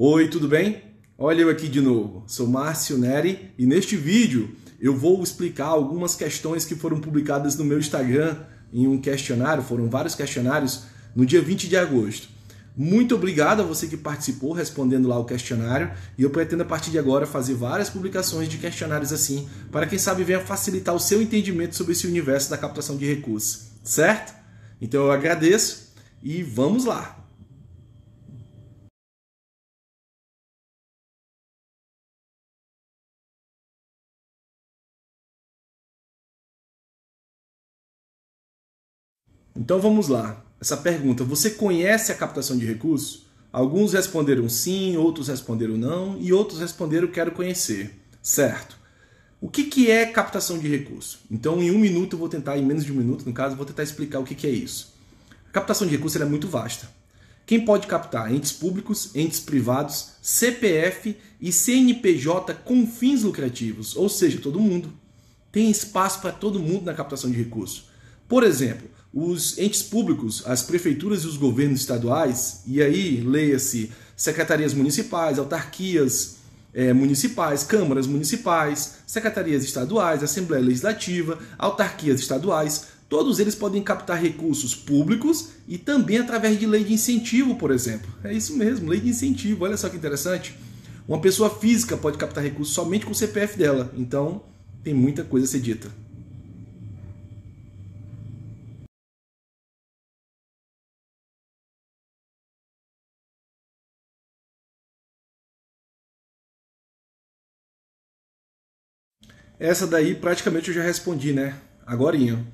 Oi, tudo bem? Olha eu aqui de novo. Sou Márcio Neri e neste vídeo eu vou explicar algumas questões que foram publicadas no meu Instagram em um questionário, foram vários questionários no dia 20 de agosto. Muito obrigado a você que participou respondendo lá o questionário e eu pretendo a partir de agora fazer várias publicações de questionários assim, para quem sabe venha facilitar o seu entendimento sobre esse universo da captação de recursos, certo? Então eu agradeço e vamos lá. Então vamos lá. Essa pergunta: você conhece a captação de recursos? Alguns responderam sim, outros responderam não e outros responderam quero conhecer. Certo. O que, que é captação de recurso? Então, em um minuto, eu vou tentar, em menos de um minuto, no caso, vou tentar explicar o que, que é isso. A captação de recurso é muito vasta. Quem pode captar? Entes públicos, entes privados, CPF e CNPJ com fins lucrativos, ou seja, todo mundo. Tem espaço para todo mundo na captação de recurso. Por exemplo, os entes públicos, as prefeituras e os governos estaduais, e aí leia-se secretarias municipais, autarquias é, municipais, câmaras municipais, secretarias estaduais, Assembleia Legislativa, autarquias estaduais, todos eles podem captar recursos públicos e também através de lei de incentivo, por exemplo. É isso mesmo, lei de incentivo, olha só que interessante. Uma pessoa física pode captar recursos somente com o CPF dela, então tem muita coisa a ser dita. Essa daí praticamente eu já respondi, né? Agorinha.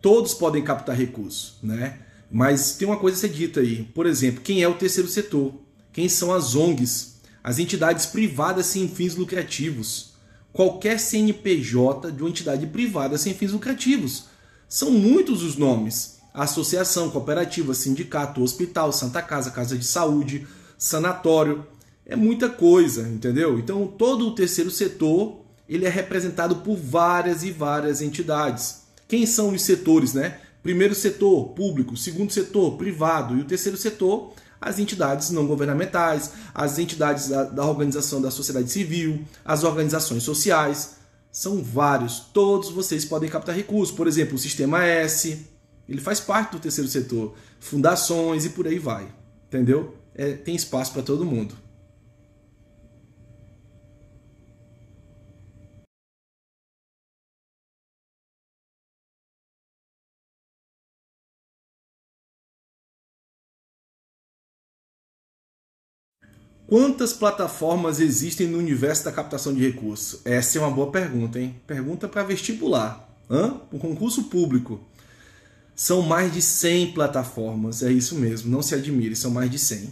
Todos podem captar recursos, né? Mas tem uma coisa a ser dita aí. Por exemplo, quem é o terceiro setor? Quem são as ONGs? As entidades privadas sem fins lucrativos. Qualquer CNPJ de uma entidade privada sem fins lucrativos. São muitos os nomes. Associação, cooperativa, sindicato, hospital, santa casa, casa de saúde, sanatório. É muita coisa, entendeu? Então todo o terceiro setor ele é representado por várias e várias entidades. Quem são os setores, né? Primeiro setor, público, segundo setor, privado e o terceiro setor, as entidades não governamentais, as entidades da, da organização da sociedade civil, as organizações sociais. São vários, todos vocês podem captar recursos. Por exemplo, o Sistema S, ele faz parte do terceiro setor, fundações e por aí vai. Entendeu? É, tem espaço para todo mundo. Quantas plataformas existem no universo da captação de recursos? Essa é uma boa pergunta, hein? Pergunta para vestibular, hã? um concurso público. São mais de 100 plataformas, é isso mesmo, não se admire, são mais de 100.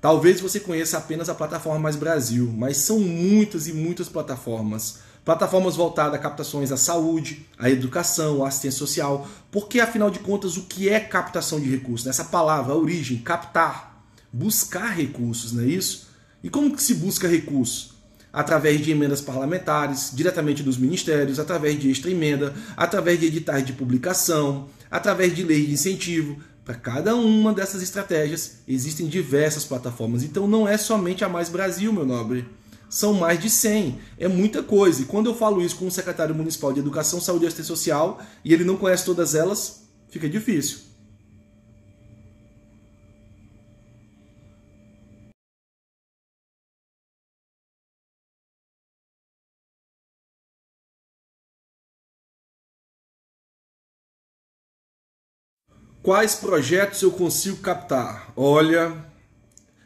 Talvez você conheça apenas a plataforma Mais Brasil, mas são muitas e muitas plataformas. Plataformas voltadas a captações à saúde, à educação, à assistência social, porque afinal de contas o que é captação de recursos? Essa palavra, a origem, captar, buscar recursos, não é isso? E como que se busca recurso? Através de emendas parlamentares, diretamente dos ministérios, através de extra emenda, através de editais de publicação, através de leis de incentivo. Para cada uma dessas estratégias existem diversas plataformas. Então não é somente a Mais Brasil, meu nobre. São mais de 100. É muita coisa. E quando eu falo isso com o secretário municipal de Educação, Saúde e Assistência Social e ele não conhece todas elas, fica difícil. Quais projetos eu consigo captar? Olha,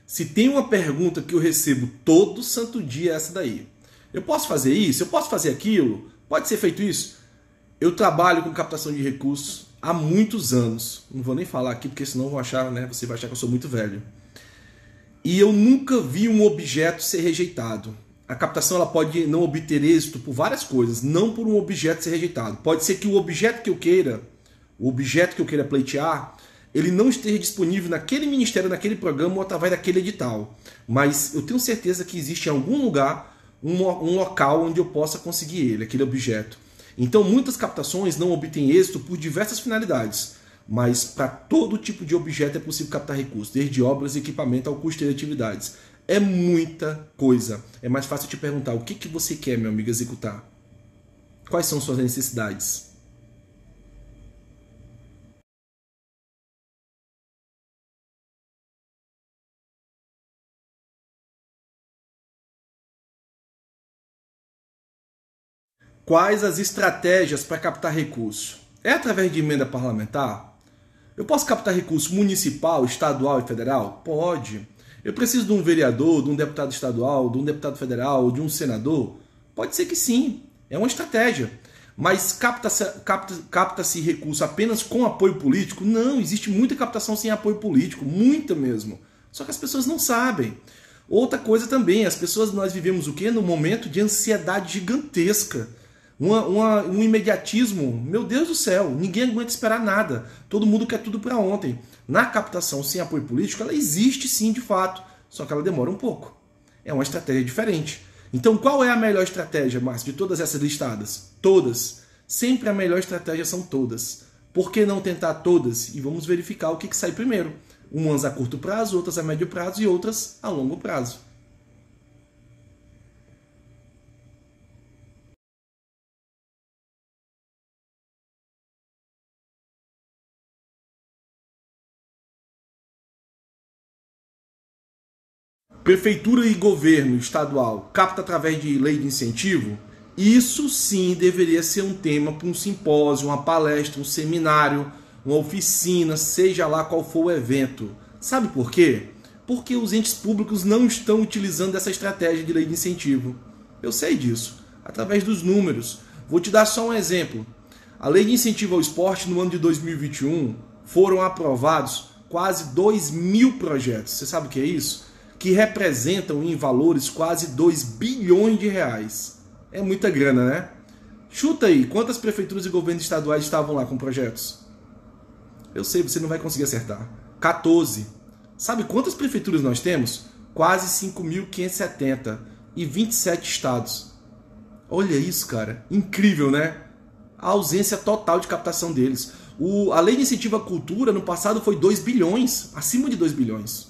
se tem uma pergunta que eu recebo todo santo dia, é essa daí. Eu posso fazer isso? Eu posso fazer aquilo? Pode ser feito isso? Eu trabalho com captação de recursos há muitos anos. Não vou nem falar aqui porque senão vão achar, né? Você vai achar que eu sou muito velho. E eu nunca vi um objeto ser rejeitado. A captação ela pode não obter êxito por várias coisas, não por um objeto ser rejeitado. Pode ser que o objeto que eu queira o objeto que eu queira pleitear, ele não esteja disponível naquele ministério, naquele programa ou através daquele edital. Mas eu tenho certeza que existe em algum lugar um, um local onde eu possa conseguir ele, aquele objeto. Então muitas captações não obtêm êxito por diversas finalidades, mas para todo tipo de objeto é possível captar recursos, desde obras e equipamento ao custo de atividades. É muita coisa. É mais fácil te perguntar o que, que você quer, meu amigo, executar. Quais são suas necessidades? Quais as estratégias para captar recurso? É através de emenda parlamentar? Eu posso captar recurso municipal, estadual e federal? Pode. Eu preciso de um vereador, de um deputado estadual, de um deputado federal, de um senador? Pode ser que sim. É uma estratégia. Mas capta-se capta, capta recurso apenas com apoio político? Não, existe muita captação sem apoio político, muita mesmo. Só que as pessoas não sabem. Outra coisa também, as pessoas, nós vivemos o quê? No momento de ansiedade gigantesca uma, uma, um imediatismo, meu Deus do céu, ninguém aguenta esperar nada. Todo mundo quer tudo para ontem. Na captação sem apoio político, ela existe sim, de fato, só que ela demora um pouco. É uma estratégia diferente. Então, qual é a melhor estratégia, Márcio, de todas essas listadas? Todas. Sempre a melhor estratégia são todas. Por que não tentar todas? E vamos verificar o que, que sai primeiro. Umas a curto prazo, outras a médio prazo e outras a longo prazo. prefeitura e governo estadual capta através de lei de incentivo, isso sim deveria ser um tema para um simpósio, uma palestra, um seminário, uma oficina, seja lá qual for o evento. Sabe por quê? Porque os entes públicos não estão utilizando essa estratégia de lei de incentivo. Eu sei disso, através dos números. Vou te dar só um exemplo. A lei de incentivo ao esporte no ano de 2021 foram aprovados quase 2 mil projetos. Você sabe o que é isso? que representam em valores quase 2 bilhões de reais. É muita grana, né? Chuta aí, quantas prefeituras e governos estaduais estavam lá com projetos? Eu sei, você não vai conseguir acertar. 14. Sabe quantas prefeituras nós temos? Quase 5.570 e 27 estados. Olha isso, cara. Incrível, né? A ausência total de captação deles. O, a lei de incentivo à cultura no passado foi 2 bilhões, acima de 2 bilhões.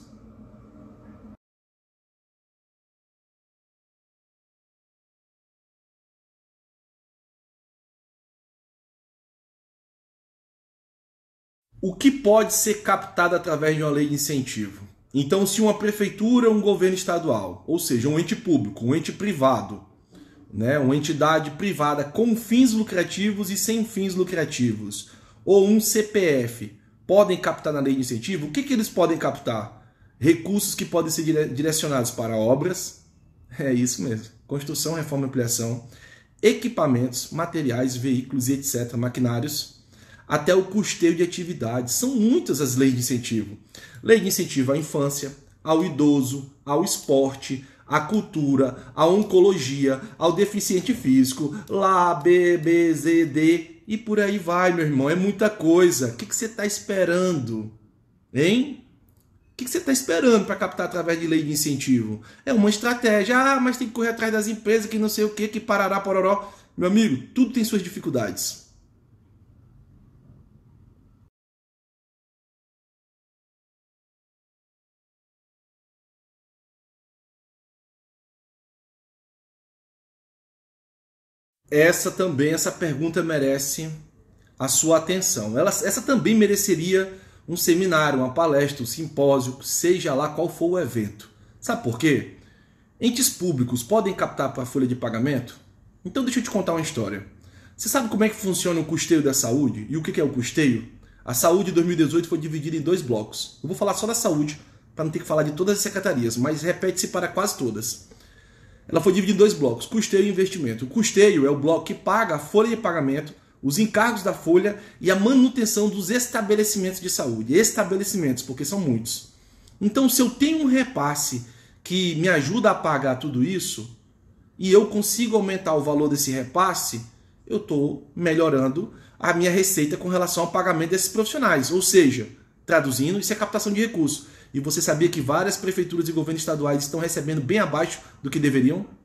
o que pode ser captado através de uma lei de incentivo? Então, se uma prefeitura, um governo estadual, ou seja, um ente público, um ente privado, né, uma entidade privada com fins lucrativos e sem fins lucrativos, ou um CPF, podem captar na lei de incentivo, o que, que eles podem captar? Recursos que podem ser dire direcionados para obras, é isso mesmo, construção, reforma e ampliação, equipamentos, materiais, veículos e etc., maquinários, até o custeio de atividades. São muitas as leis de incentivo. Lei de incentivo à infância, ao idoso, ao esporte, à cultura, à oncologia, ao deficiente físico, lá, B, B, Z, D e por aí vai, meu irmão. É muita coisa. O que, que você está esperando? Hein? O que, que você está esperando para captar através de lei de incentivo? É uma estratégia. Ah, mas tem que correr atrás das empresas que não sei o que, que parará, pororó. Meu amigo, tudo tem suas dificuldades. essa também, essa pergunta merece a sua atenção. Ela, essa também mereceria um seminário, uma palestra, um simpósio, seja lá qual for o evento. Sabe por quê? Entes públicos podem captar para a folha de pagamento? Então deixa eu te contar uma história. Você sabe como é que funciona o custeio da saúde? E o que é o custeio? A saúde em 2018 foi dividida em dois blocos. Eu vou falar só da saúde, para não ter que falar de todas as secretarias, mas repete-se para quase todas ela foi dividida em dois blocos, custeio e investimento. O custeio é o bloco que paga a folha de pagamento, os encargos da folha e a manutenção dos estabelecimentos de saúde. Estabelecimentos, porque são muitos. Então, se eu tenho um repasse que me ajuda a pagar tudo isso e eu consigo aumentar o valor desse repasse, eu estou melhorando a minha receita com relação ao pagamento desses profissionais. Ou seja, traduzindo, isso é captação de recursos e você sabia que várias prefeituras e governos estaduais estão recebendo bem abaixo do que deveriam?